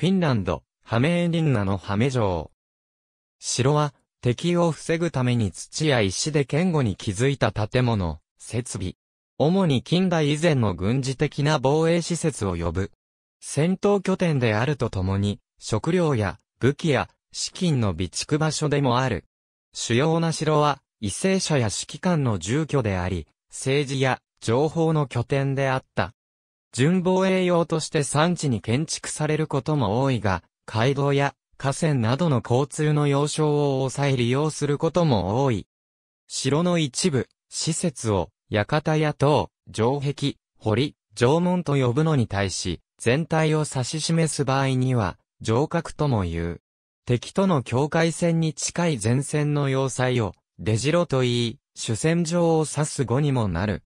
フィンランド、ハメーリンナのハメ城。城は、敵を防ぐために土や石で堅固に築いた建物、設備。主に近代以前の軍事的な防衛施設を呼ぶ。戦闘拠点であるとともに、食料や武器や資金の備蓄場所でもある。主要な城は、為政者や指揮官の住居であり、政治や情報の拠点であった。準防衛用として産地に建築されることも多いが、街道や河川などの交通の要衝を抑え利用することも多い。城の一部、施設を、館や塔、城壁、堀、城門と呼ぶのに対し、全体を指し示す場合には、城郭とも言う。敵との境界線に近い前線の要塞を、出城と言い、主戦場を指す語にもなる。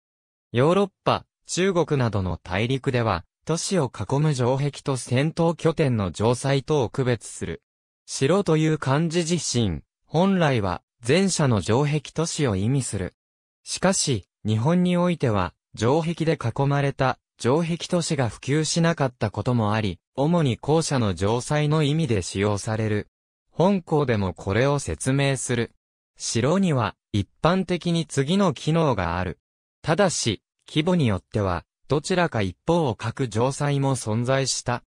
ヨーロッパ、中国などの大陸では、都市を囲む城壁と戦闘拠点の城塞とを区別する。城という漢字自身、本来は前者の城壁都市を意味する。しかし、日本においては、城壁で囲まれた城壁都市が普及しなかったこともあり、主に後者の城塞の意味で使用される。本校でもこれを説明する。城には一般的に次の機能がある。ただし、規模によっては、どちらか一方を書く城塞も存在した。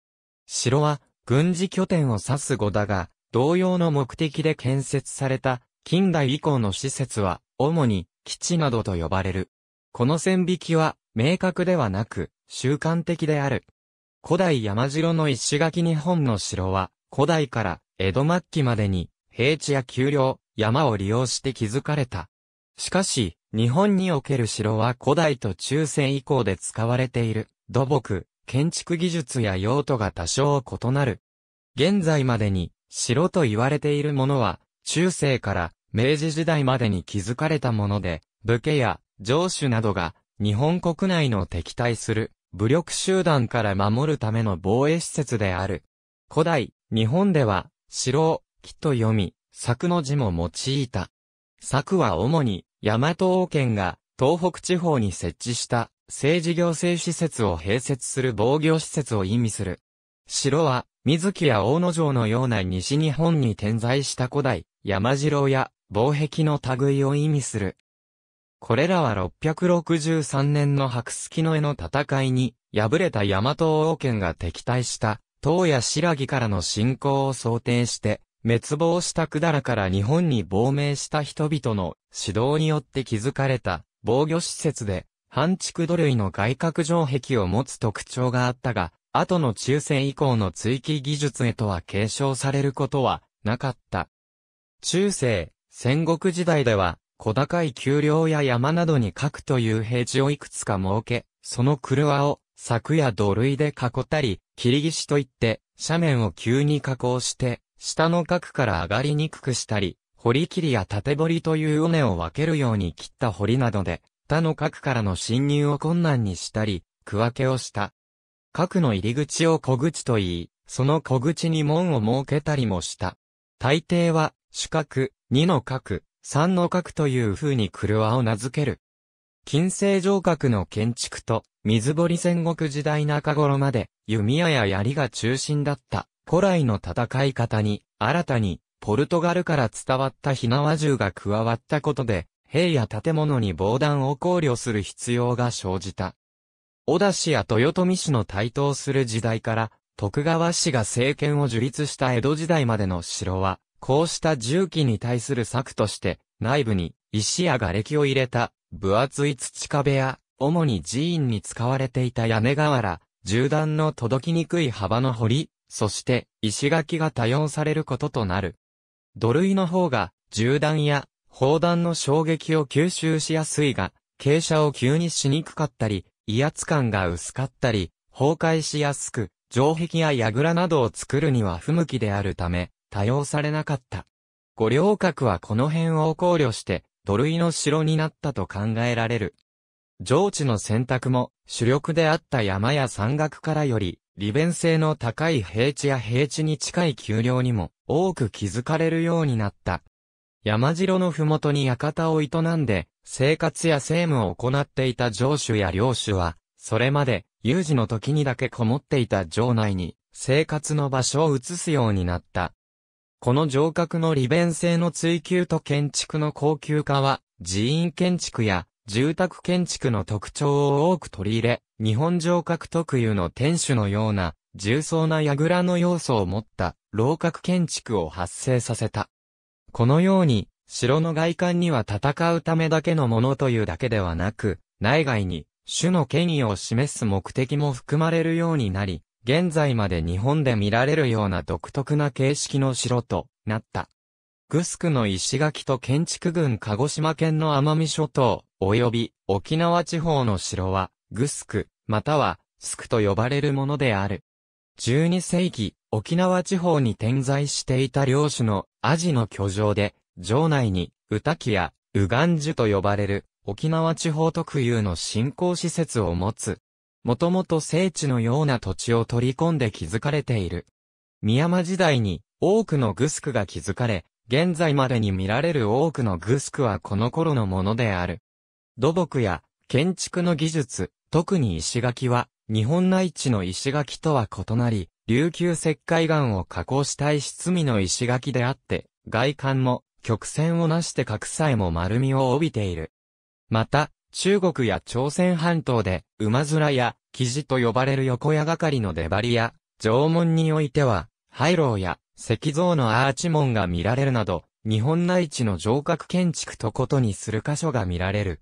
城は、軍事拠点を指す語だが、同様の目的で建設された、近代以降の施設は、主に、基地などと呼ばれる。この線引きは、明確ではなく、習慣的である。古代山城の石垣日本の城は、古代から江戸末期までに、平地や丘陵、山を利用して築かれた。しかし、日本における城は古代と中世以降で使われている土木、建築技術や用途が多少異なる。現在までに城と言われているものは中世から明治時代までに築かれたもので、武家や城主などが日本国内の敵対する武力集団から守るための防衛施設である。古代、日本では城を木と読み、柵の字も用いた。柵は主に大和王権が東北地方に設置した政治行政施設を併設する防御施設を意味する。城は、水木や大野城のような西日本に点在した古代、山城や防壁の類を意味する。これらは663年の白月の絵の戦いに、敗れた大和王権が敵対した、東や白木からの侵攻を想定して、滅亡した百済から日本に亡命した人々の指導によって築かれた防御施設で、半畜土類の外郭城壁を持つ特徴があったが、後の中世以降の追記技術へとは継承されることはなかった。中世、戦国時代では、小高い丘陵や山などに核という平地をいくつか設け、その車を柵や土塁で囲ったり、切り岸といって、斜面を急に加工して、下の角から上がりにくくしたり、堀切りや縦堀という尾根を分けるように切った堀などで、他の角からの侵入を困難にしたり、区分けをした。角の入り口を小口と言い、その小口に門を設けたりもした。大抵は、主角、2の角、3の角という風に車を名付ける。金星城郭の建築と、水堀戦国時代中頃まで、弓矢や槍が中心だった。古来の戦い方に、新たに、ポルトガルから伝わった火縄銃が加わったことで、兵や建物に防弾を考慮する必要が生じた。小田氏や豊臣氏の台頭する時代から、徳川氏が政権を樹立した江戸時代までの城は、こうした銃器に対する策として、内部に石や瓦礫を入れた分厚い土壁や、主に寺院に使われていた屋根瓦、銃弾の届きにくい幅の堀、そして石垣が多用されることとなる。土塁の方が銃弾や砲弾の衝撃を吸収しやすいが、傾斜を急にしにくかったり、威圧感が薄かったり、崩壊しやすく、城壁や櫓などを作るには不向きであるため、多用されなかった。五稜郭はこの辺を考慮して、土塁の城になったと考えられる。上地の選択も主力であった山や山岳からより利便性の高い平地や平地に近い丘陵にも多く気づかれるようになった。山城の麓に館を営んで、生活や政務を行っていた城主や領主は、それまで、有事の時にだけこもっていた城内に、生活の場所を移すようになった。この城郭の利便性の追求と建築の高級化は、寺院建築や住宅建築の特徴を多く取り入れ、日本城郭特有の天守のような、重層な櫓の要素を持った、楼閣建築を発生させた。このように、城の外観には戦うためだけのものというだけではなく、内外に、種の権威を示す目的も含まれるようになり、現在まで日本で見られるような独特な形式の城となった。グスクの石垣と建築群鹿児島県の奄美諸島、及び沖縄地方の城は、グスク、または、スクと呼ばれるものである。12世紀、沖縄地方に点在していた領主のアジの居城で、城内に、ウタキや、ウガンジュと呼ばれる、沖縄地方特有の信仰施設を持つ。もともと聖地のような土地を取り込んで築かれている。宮間時代に多くのグスクが築かれ、現在までに見られる多くのグスクはこの頃のものである。土木や建築の技術、特に石垣は、日本内地の石垣とは異なり、琉球石灰岩を加工した石積みの石垣であって、外観も曲線をなして角さえも丸みを帯びている。また、中国や朝鮮半島で、馬面や、生地と呼ばれる横屋がかりの出張りや、縄文においては、廃炉や石像のアーチ門が見られるなど、日本内地の城郭建築とことにする箇所が見られる。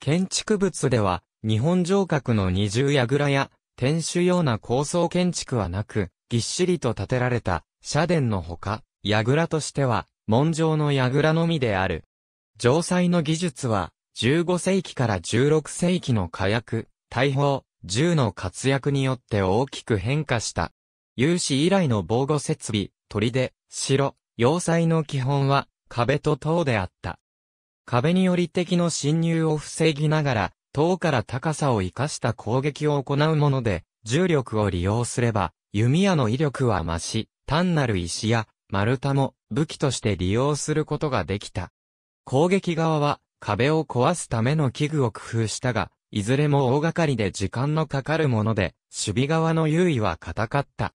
建築物では、日本城郭の二重櫓や、天守ような高層建築はなく、ぎっしりと建てられた、社殿のほか、櫓としては、門上の櫓のみである。城塞の技術は、15世紀から16世紀の火薬、大砲、銃の活躍によって大きく変化した。有史以来の防護設備、砦、城、要塞の基本は、壁と塔であった。壁により敵の侵入を防ぎながら、塔から高さを生かした攻撃を行うもので、重力を利用すれば、弓矢の威力は増し、単なる石や丸太も武器として利用することができた。攻撃側は壁を壊すための器具を工夫したが、いずれも大掛かりで時間のかかるもので、守備側の優位は固かった。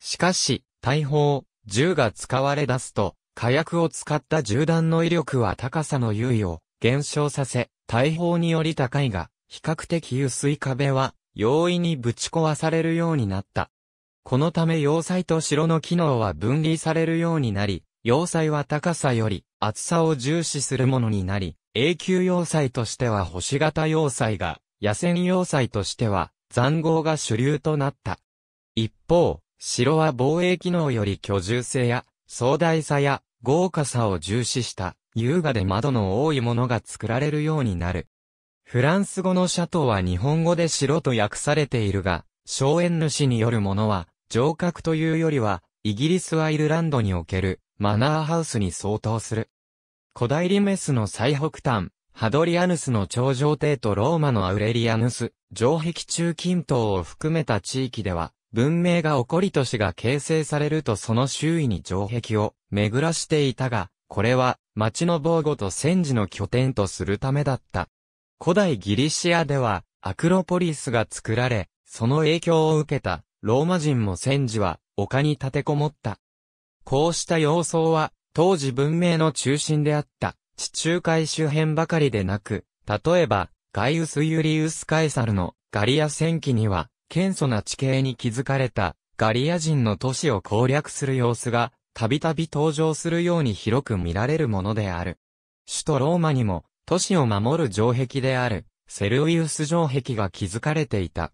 しかし、大砲、銃が使われ出すと、火薬を使った銃弾の威力は高さの優位を減少させ、大砲により高いが、比較的薄い壁は容易にぶち壊されるようになった。このため要塞と城の機能は分離されるようになり、要塞は高さより厚さを重視するものになり、永久要塞としては星型要塞が、野戦要塞としては残壕が主流となった。一方、城は防衛機能より居住性や壮大さや豪華さを重視した優雅で窓の多いものが作られるようになる。フランス語のシャトーは日本語で城と訳されているが、荘園主によるものは、城郭というよりは、イギリスアイルランドにおけるマナーハウスに相当する。古代リメスの最北端、ハドリアヌスの頂上帝とローマのアウレリアヌス、城壁中近東を含めた地域では、文明が起こり都市が形成されるとその周囲に城壁を巡らしていたが、これは町の防護と戦時の拠点とするためだった。古代ギリシアではアクロポリスが作られ、その影響を受けたローマ人も戦時は丘に立てこもった。こうした様相は当時文明の中心であった地中海周辺ばかりでなく、例えばガイウス・ユリウス・カエサルのガリア戦記には謙素な地形に築かれたガリア人の都市を攻略する様子が、たびたび登場するように広く見られるものである。首都ローマにも、都市を守る城壁である、セルウィウス城壁が築かれていた。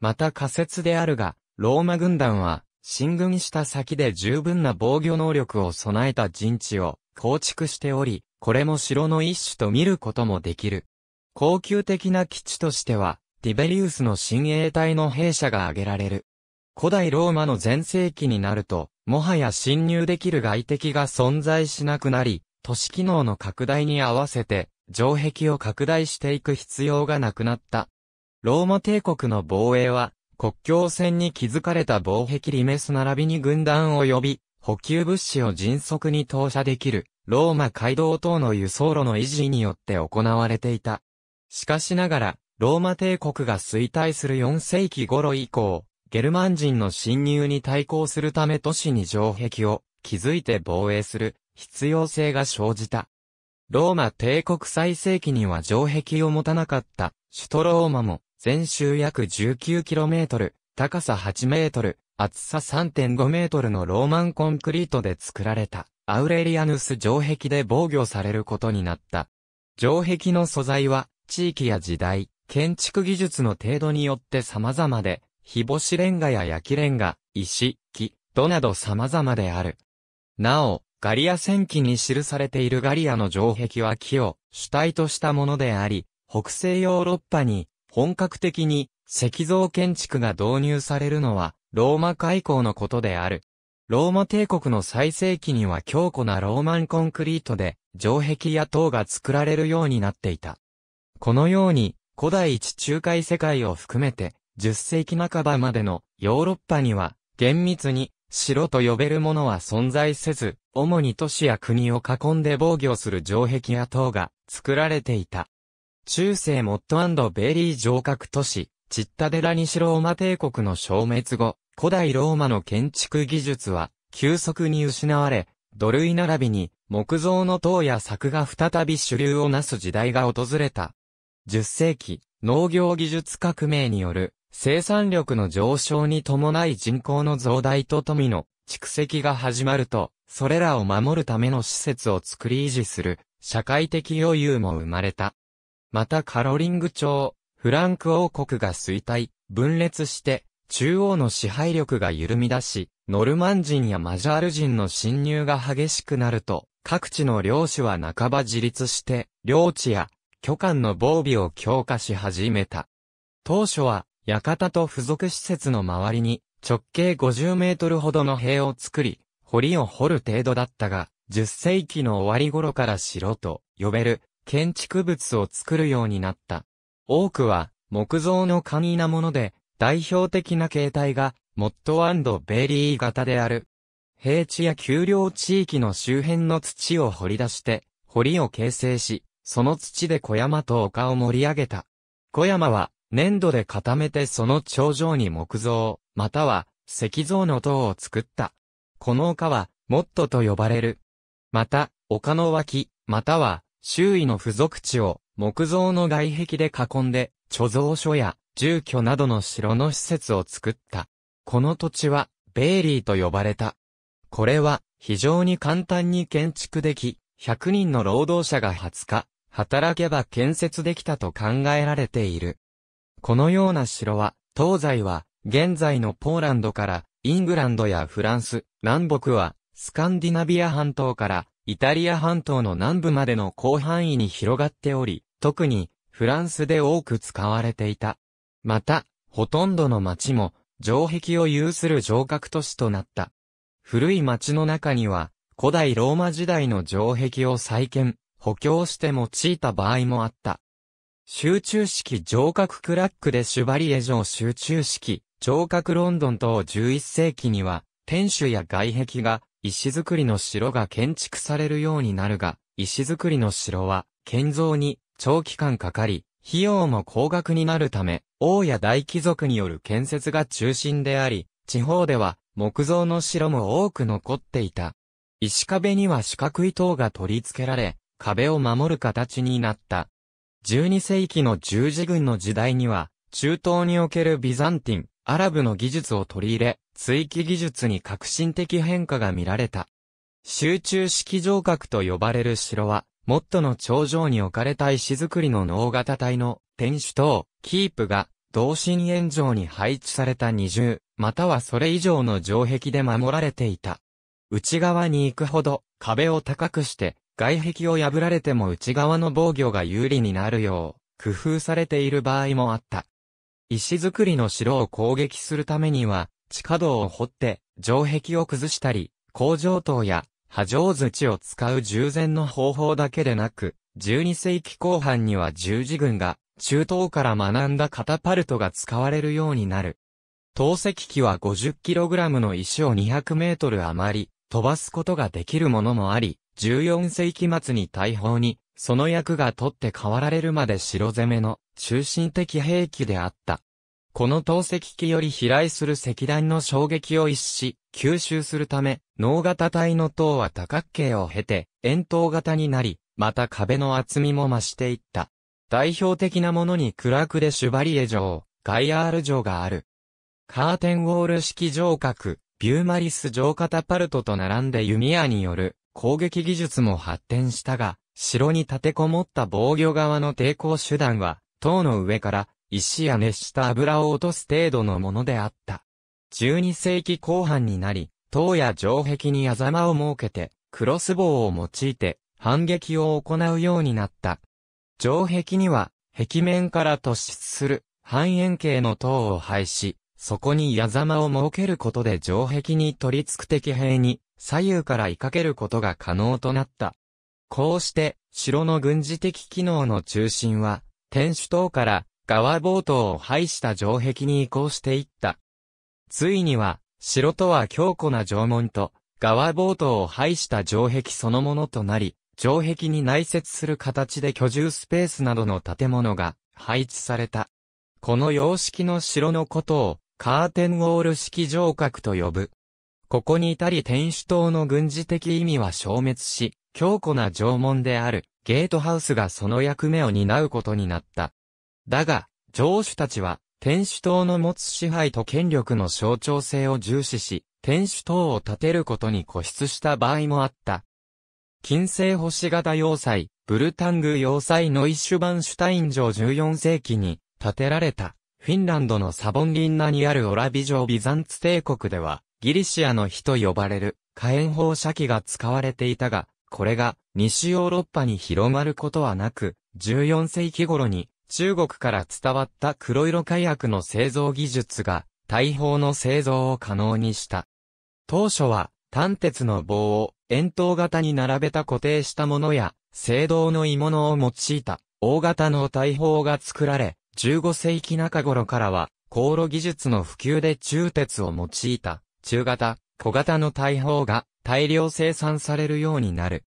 また仮説であるが、ローマ軍団は、進軍した先で十分な防御能力を備えた陣地を構築しており、これも城の一種と見ることもできる。高級的な基地としては、ティベリウスの親衛隊の兵舎が挙げられる。古代ローマの前世紀になると、もはや侵入できる外敵が存在しなくなり、都市機能の拡大に合わせて、城壁を拡大していく必要がなくなった。ローマ帝国の防衛は、国境線に築かれた防壁リメス並びに軍団を呼び、補給物資を迅速に投射できる、ローマ街道等の輸送路の維持によって行われていた。しかしながら、ローマ帝国が衰退する4世紀頃以降、ゲルマン人の侵入に対抗するため都市に城壁を築いて防衛する必要性が生じた。ローマ帝国最盛期には城壁を持たなかった首都ローマも全周約 19km、高さ 8m、厚さ 3.5m のローマンコンクリートで作られたアウレリアヌス城壁で防御されることになった。城壁の素材は地域や時代、建築技術の程度によって様々で、日干しレンガや焼きレンガ、石、木、土など様々である。なお、ガリア戦記に記されているガリアの城壁は木を主体としたものであり、北西ヨーロッパに本格的に石像建築が導入されるのはローマ開港のことである。ローマ帝国の最盛期には強固なローマンコンクリートで城壁や塔が作られるようになっていた。このように古代地中海世界を含めて、10世紀半ばまでのヨーロッパには、厳密に、城と呼べるものは存在せず、主に都市や国を囲んで防御する城壁や塔が作られていた。中世モットベリー城郭都市、チッタデラ西ローマ帝国の消滅後、古代ローマの建築技術は急速に失われ、土塁並びに木造の塔や柵が再び主流をなす時代が訪れた。10世紀、農業技術革命による生産力の上昇に伴い人口の増大と富の蓄積が始まると、それらを守るための施設を作り維持する社会的余裕も生まれた。またカロリング朝、フランク王国が衰退、分裂して、中央の支配力が緩み出し、ノルマン人やマジャール人の侵入が激しくなると、各地の領主は半ば自立して、領地や巨漢の防備を強化し始めた。当初は、館と付属施設の周りに、直径50メートルほどの塀を作り、堀を掘る程度だったが、10世紀の終わり頃から城と呼べる建築物を作るようになった。多くは木造の簡易なもので代表的な形態がモットベリー型である。平地や丘陵地域の周辺の土を掘り出して堀を形成し、その土で小山と丘を盛り上げた。小山は、粘土で固めてその頂上に木造、または石像の塔を作った。この丘は、モットと呼ばれる。また、丘の脇、または、周囲の付属地を、木造の外壁で囲んで、貯蔵所や住居などの城の施設を作った。この土地は、ベイリーと呼ばれた。これは、非常に簡単に建築でき、100人の労働者が20日、働けば建設できたと考えられている。このような城は、東西は、現在のポーランドから、イングランドやフランス、南北は、スカンディナビア半島から、イタリア半島の南部までの広範囲に広がっており、特に、フランスで多く使われていた。また、ほとんどの町も、城壁を有する城郭都市となった。古い町の中には、古代ローマ時代の城壁を再建、補強して用いた場合もあった。集中式城郭クラックでシュバリエ城集中式、城郭ロンドン等11世紀には、天守や外壁が、石造りの城が建築されるようになるが、石造りの城は、建造に長期間かかり、費用も高額になるため、王や大貴族による建設が中心であり、地方では木造の城も多く残っていた。石壁には四角い塔が取り付けられ、壁を守る形になった。12世紀の十字軍の時代には、中東におけるビザンティン、アラブの技術を取り入れ、追記技術に革新的変化が見られた。集中式城郭と呼ばれる城は、モットの頂上に置かれた石造りの能型体の天守等、キープが、同心円状に配置された二重、またはそれ以上の城壁で守られていた。内側に行くほど、壁を高くして、外壁を破られても内側の防御が有利になるよう、工夫されている場合もあった。石造りの城を攻撃するためには、地下道を掘って、城壁を崩したり、工場塔や、波状土を使う従前の方法だけでなく、12世紀後半には十字軍が、中東から学んだカタパルトが使われるようになる。投石機は 50kg の石を 200m 余り飛ばすことができるものもあり、14世紀末に大砲に、その役が取って代わられるまで城攻めの中心的兵器であった。この投石機より飛来する石弾の衝撃を一し、吸収するため、脳型体の塔は多角形を経て、円筒型になり、また壁の厚みも増していった。代表的なものにクラクでシュバリエ城、ガイアール城がある。カーテンウォール式城郭、ビューマリス城カタパルトと並んで弓矢による攻撃技術も発展したが、城に立てこもった防御側の抵抗手段は、塔の上から石や熱した油を落とす程度のものであった。12世紀後半になり、塔や城壁に矢ざまを設けて、クロス棒を用いて反撃を行うようになった。城壁には、壁面から突出する半円形の塔を廃止、そこに矢ざまを設けることで城壁に取り付く敵兵に左右から追いかけることが可能となった。こうして、城の軍事的機能の中心は、天守塔から側防島を廃した城壁に移行していった。ついには、城とは強固な城門と、側防島を廃した城壁そのものとなり、城壁に内設する形で居住スペースなどの建物が配置された。この様式の城のことを、カーテンウォール式城郭と呼ぶ。ここに至り天主党の軍事的意味は消滅し、強固な縄文であるゲートハウスがその役目を担うことになった。だが、城主たちは、天主党の持つ支配と権力の象徴性を重視し、天主党を立てることに固執した場合もあった。近世星型要塞、ブルタング要塞ノイシュバンシュタイン城14世紀に建てられた、フィンランドのサボンリンナにあるオラビ城ビザンツ帝国では、ギリシアの火と呼ばれる火炎放射器が使われていたが、これが西ヨーロッパに広まることはなく、14世紀頃に中国から伝わった黒色火薬の製造技術が大砲の製造を可能にした。当初は単鉄の棒を円筒型に並べた固定したものや、青銅の鋳物を用いた大型の大砲が作られ、15世紀中頃からは、航路技術の普及で中鉄を用いた中型、小型の大砲が大量生産されるようになる。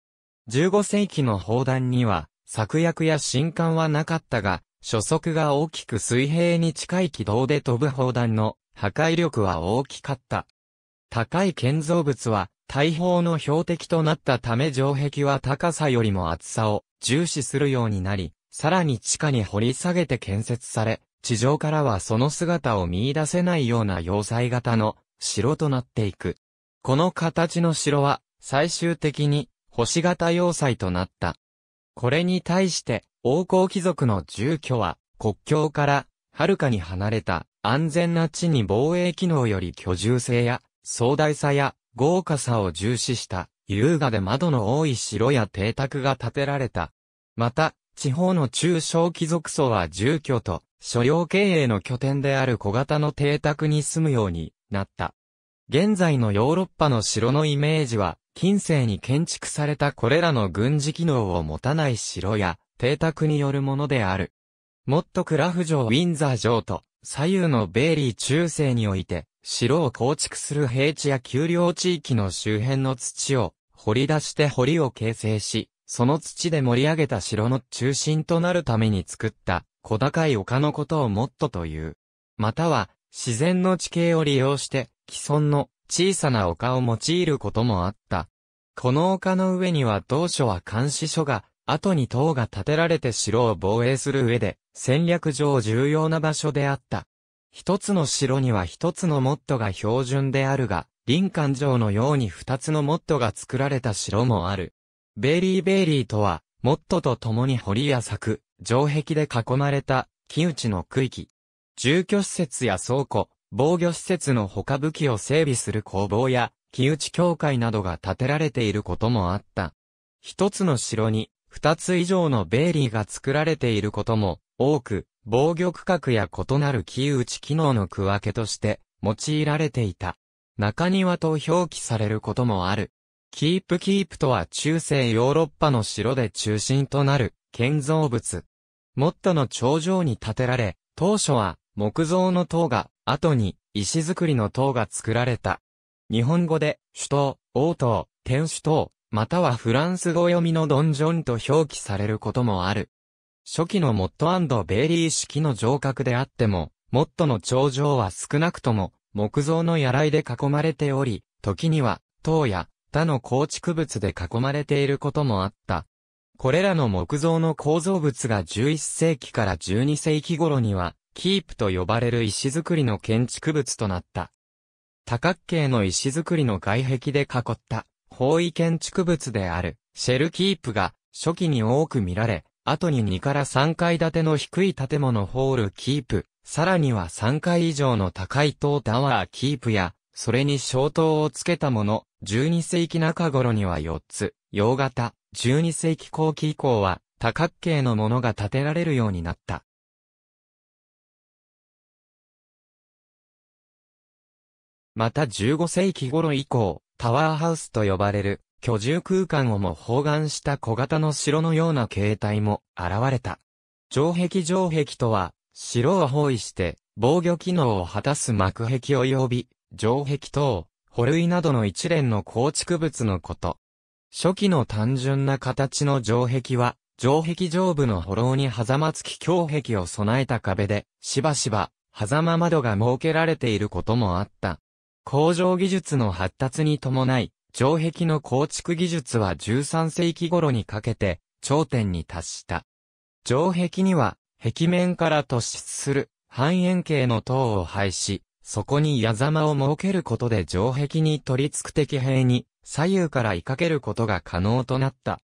15世紀の砲弾には、策薬や新艦はなかったが、初速が大きく水平に近い軌道で飛ぶ砲弾の破壊力は大きかった。高い建造物は大砲の標的となったため城壁は高さよりも厚さを重視するようになり、さらに地下に掘り下げて建設され、地上からはその姿を見出せないような要塞型の城となっていく。この形の城は、最終的に、星型要塞となった。これに対して、王侯貴族の住居は、国境から、遥かに離れた、安全な地に防衛機能より居住性や、壮大さや、豪華さを重視した、優雅で窓の多い城や邸宅が建てられた。また、地方の中小貴族層は住居と、所要経営の拠点である小型の邸宅に住むように、なった。現在のヨーロッパの城のイメージは、近世に建築されたこれらの軍事機能を持たない城や、邸宅によるものである。もっとクラフ城ウィンザー城と、左右のベイリー中世において、城を構築する平地や丘陵地域の周辺の土を、掘り出して堀を形成し、その土で盛り上げた城の中心となるために作った、小高い丘のことをモットという。または、自然の地形を利用して、既存の小さな丘を用いることもあった。この丘の上には当初は監視所が、後に塔が建てられて城を防衛する上で、戦略上重要な場所であった。一つの城には一つのモットが標準であるが、林間城のように二つのモットが作られた城もある。ベイリーベイリーとは、モットと共に堀や柵、城壁で囲まれた、木内の区域。住居施設や倉庫、防御施設の他武器を整備する工房や、木内教会などが建てられていることもあった。一つの城に、二つ以上のベイリーが作られていることも、多く、防御区画や異なる木打ち機能の区分けとして、用いられていた。中庭と表記されることもある。キープキープとは中世ヨーロッパの城で中心となる建造物。モットの頂上に建てられ、当初は木造の塔が、後に石造りの塔が作られた。日本語で、首都、王塔、天守塔、またはフランス語読みのドンジョンと表記されることもある。初期のモットベイリー式の城郭であっても、モットの頂上は少なくとも、木造のやらいで囲まれており、時には、塔や他の構築物で囲まれていることもあった。これらの木造の構造物が11世紀から12世紀頃には、キープと呼ばれる石造りの建築物となった。多角形の石造りの外壁で囲った方位建築物であるシェルキープが初期に多く見られ、後に2から3階建ての低い建物ホールキープ、さらには3階以上の高い塔タワーキープや、それに小塔をつけたもの、12世紀中頃には4つ、洋型、12世紀後期以降は多角形のものが建てられるようになった。また15世紀頃以降、タワーハウスと呼ばれる居住空間をも包含した小型の城のような形態も現れた。城壁城壁とは、城を包囲して防御機能を果たす幕壁及び、城壁等、保類などの一連の構築物のこと。初期の単純な形の城壁は、城壁上部の歩廊に狭間付き胸壁を備えた壁で、しばしば、狭間窓が設けられていることもあった。工場技術の発達に伴い、城壁の構築技術は13世紀頃にかけて頂点に達した。城壁には壁面から突出する半円形の塔を配し、そこに矢様を設けることで城壁に取り付く敵兵に左右から追いかけることが可能となった。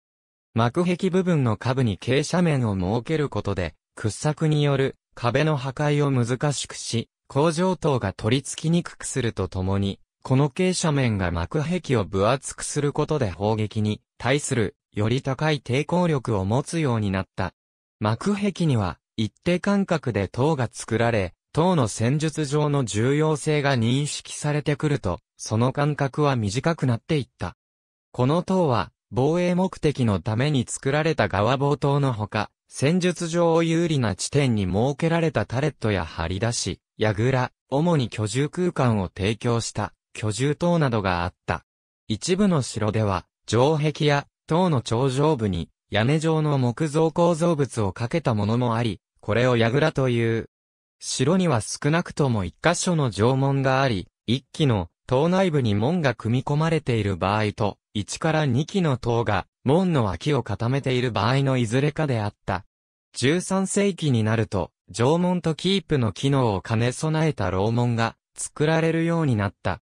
幕壁部分の下部に傾斜面を設けることで、掘削による壁の破壊を難しくし、工場等が取り付きにくくするとともに、この傾斜面が幕壁を分厚くすることで砲撃に対するより高い抵抗力を持つようになった。幕壁には一定間隔で塔が作られ、塔の戦術上の重要性が認識されてくると、その間隔は短くなっていった。この塔は、防衛目的のために作られた側防塔のほか、戦術上を有利な地点に設けられたタレットや張り出し、やぐら、主に居住空間を提供した居住塔などがあった。一部の城では、城壁や塔の頂上部に屋根状の木造構造物をかけたものもあり、これをやぐらという。城には少なくとも一箇所の城門があり、一基の塔内部に門が組み込まれている場合と、1から2基の塔が門の脇を固めている場合のいずれかであった。13世紀になると、縄文とキープの機能を兼ね備えた楼門が作られるようになった。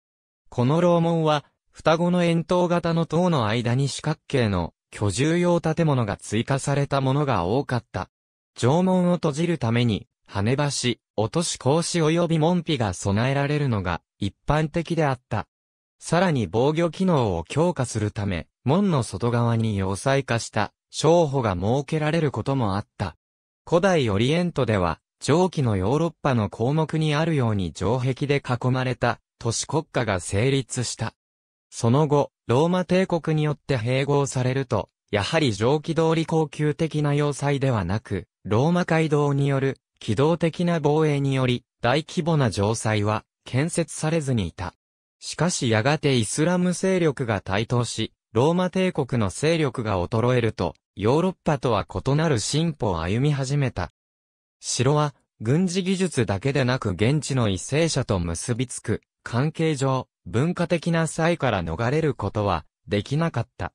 この楼門は、双子の円筒型の塔の間に四角形の居住用建物が追加されたものが多かった。縄文を閉じるために、羽橋、落とし格子及び門扉が備えられるのが一般的であった。さらに防御機能を強化するため、門の外側に要塞化した、商法が設けられることもあった。古代オリエントでは、上記のヨーロッパの項目にあるように城壁で囲まれた都市国家が成立した。その後、ローマ帝国によって併合されると、やはり上記通り高級的な要塞ではなく、ローマ街道による機動的な防衛により、大規模な城塞は建設されずにいた。しかしやがてイスラム勢力が台頭し、ローマ帝国の勢力が衰えると、ヨーロッパとは異なる進歩を歩み始めた。城は、軍事技術だけでなく現地の為政者と結びつく、関係上、文化的な際から逃れることは、できなかった。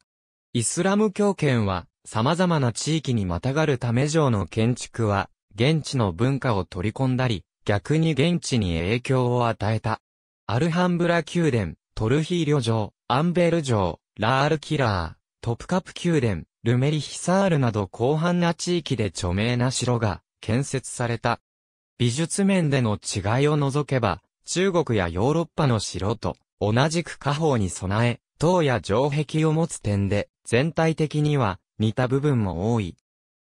イスラム教圏は、様々な地域にまたがるため城の建築は、現地の文化を取り込んだり、逆に現地に影響を与えた。アルハンブラ宮殿、トルヒーョ城、アンベル城、ラールキラー、トプカプ宮殿、ルメリヒサールなど広範な地域で著名な城が建設された。美術面での違いを除けば、中国やヨーロッパの城と同じく家宝に備え、塔や城壁を持つ点で、全体的には似た部分も多い。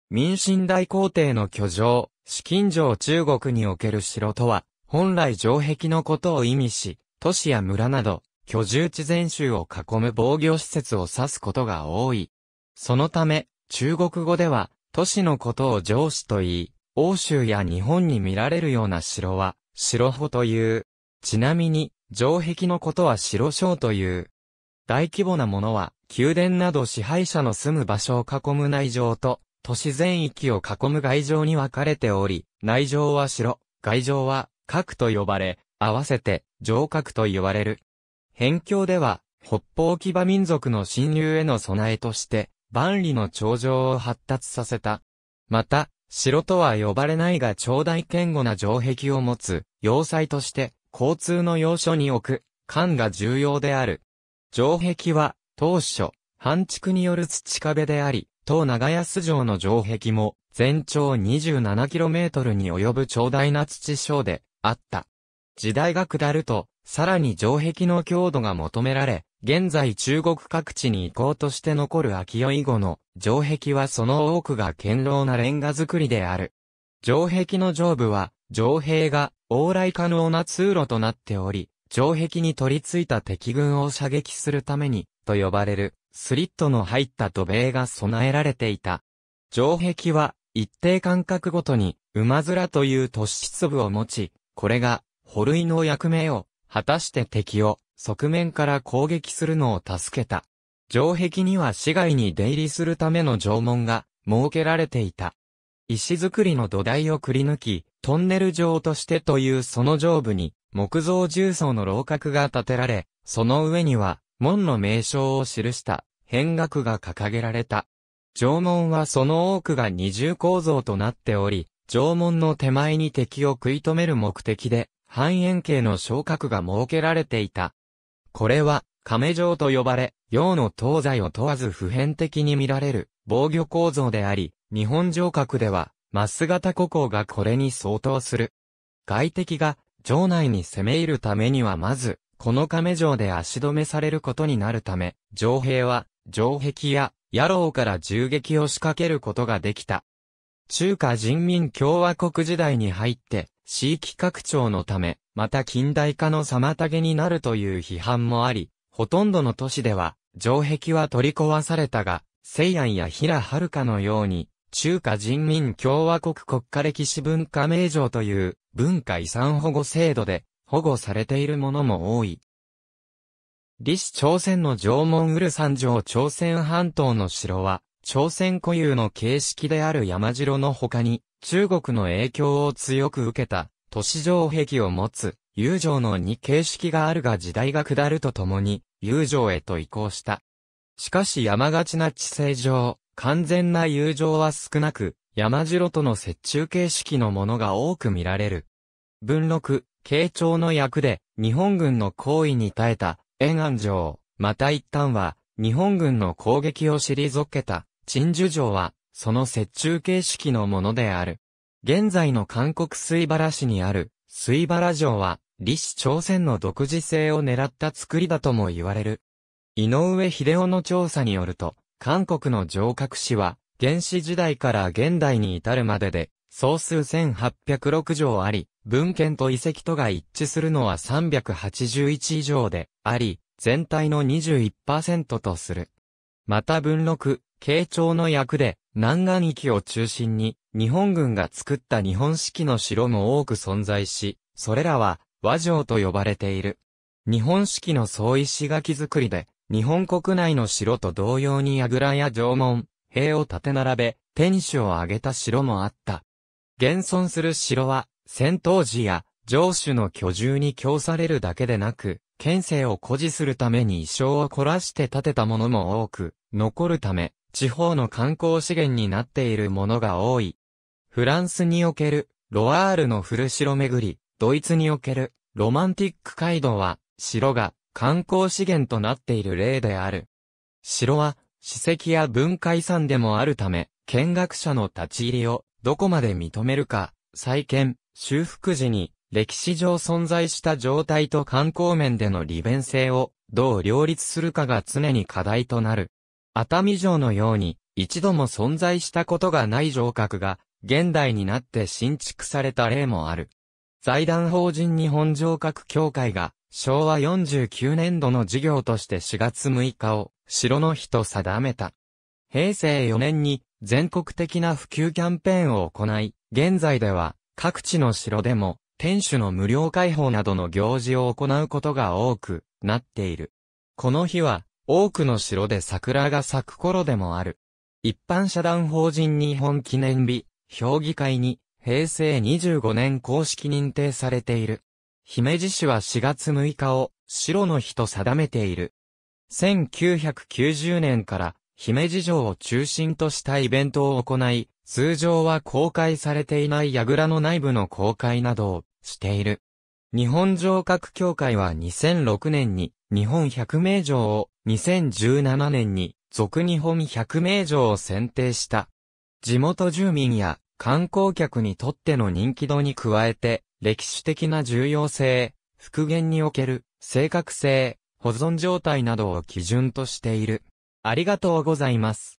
民進大皇帝の居城、紫禁城中国における城とは、本来城壁のことを意味し、都市や村など、居住地全州を囲む防御施設を指すことが多い。そのため、中国語では、都市のことを城市と言い、欧州や日本に見られるような城は、城保という。ちなみに、城壁のことは城省という。大規模なものは、宮殿など支配者の住む場所を囲む内城と、都市全域を囲む外城に分かれており、内城は城、外城は、核と呼ばれ、合わせて、城核と言われる。辺境では、北方騎馬民族の侵入への備えとして、万里の長城を発達させた。また、城とは呼ばれないが長大堅固な城壁を持つ、要塞として、交通の要所に置く、艦が重要である。城壁は、当初、半築による土壁であり、当長安城の城壁も、全長 27km に及ぶ長大な土章で、あった。時代が下ると、さらに城壁の強度が求められ、現在中国各地に行こうとして残る秋代以後の城壁はその多くが堅牢なレンガ造りである。城壁の上部は、城兵が往来可能な通路となっており、城壁に取り付いた敵軍を射撃するために、と呼ばれる、スリットの入った土塀が備えられていた。城壁は、一定間隔ごとに、馬面という突出部を持ち、これが、捕類の役目を果たして敵を側面から攻撃するのを助けた。城壁には市外に出入りするための城門が設けられていた。石造りの土台をくり抜き、トンネル状としてというその上部に木造重層の楼閣が建てられ、その上には門の名称を記した変額が掲げられた。城門はその多くが二重構造となっており、城門の手前に敵を食い止める目的で半円形の昇格が設けられていた。これは、亀城と呼ばれ、洋の東西を問わず普遍的に見られる防御構造であり、日本城郭では、マス型古校がこれに相当する。外敵が城内に攻め入るためにはまず、この亀城で足止めされることになるため、城兵は、城壁や野郎から銃撃を仕掛けることができた。中華人民共和国時代に入って、地域拡張のため、また近代化の妨げになるという批判もあり、ほとんどの都市では、城壁は取り壊されたが、西安や平遥のように、中華人民共和国国家歴史文化名城という文化遺産保護制度で保護されているものも多い。李氏朝鮮の縄文ウル三条朝鮮半島の城は、朝鮮固有の形式である山城の他に、中国の影響を強く受けた、都市城壁を持つ、友情の二形式があるが時代が下るとともに、友情へと移行した。しかし山がちな地勢上、完全な友情は少なく、山城との折衷形式のものが多く見られる。文録、慶長の役で、日本軍の行為に耐えた、延安城、また一旦は、日本軍の攻撃を退けた、陳樹城は、その折衷形式のものである。現在の韓国水原市にある水原城は、李氏朝鮮の独自性を狙った作りだとも言われる。井上秀夫の調査によると、韓国の城郭市は、原始時代から現代に至るまでで、総数1806条あり、文献と遺跡とが一致するのは381以上であり、全体の21%とする。また文録、慶長の役で、南岸域を中心に、日本軍が作った日本式の城も多く存在し、それらは和城と呼ばれている。日本式の総石垣作りで、日本国内の城と同様に櫓や城門、塀を建て並べ、天守を挙げた城もあった。現存する城は、戦闘時や城主の居住に供されるだけでなく、県政を誇示するために意匠を凝らして建てたものも多く、残るため、地方の観光資源になっているものが多い。フランスにおけるロワールの古城巡り、ドイツにおけるロマンティック街道は、城が観光資源となっている例である。城は史跡や文化遺産でもあるため、見学者の立ち入りをどこまで認めるか、再建、修復時に歴史上存在した状態と観光面での利便性をどう両立するかが常に課題となる。熱海城のように、一度も存在したことがない城郭が、現代になって新築された例もある。財団法人日本城郭協会が、昭和49年度の事業として4月6日を、城の日と定めた。平成4年に、全国的な普及キャンペーンを行い、現在では、各地の城でも、天守の無料開放などの行事を行うことが多くなっている。この日は、多くの城で桜が咲く頃でもある。一般社団法人日本記念日、評議会に平成25年公式認定されている。姫路市は4月6日を白の日と定めている。1990年から姫路城を中心としたイベントを行い、通常は公開されていない櫓の内部の公開などをしている。日本城郭協会は2006年に日本百名城を2017年に俗日本百名城を選定した。地元住民や観光客にとっての人気度に加えて、歴史的な重要性、復元における正確性、保存状態などを基準としている。ありがとうございます。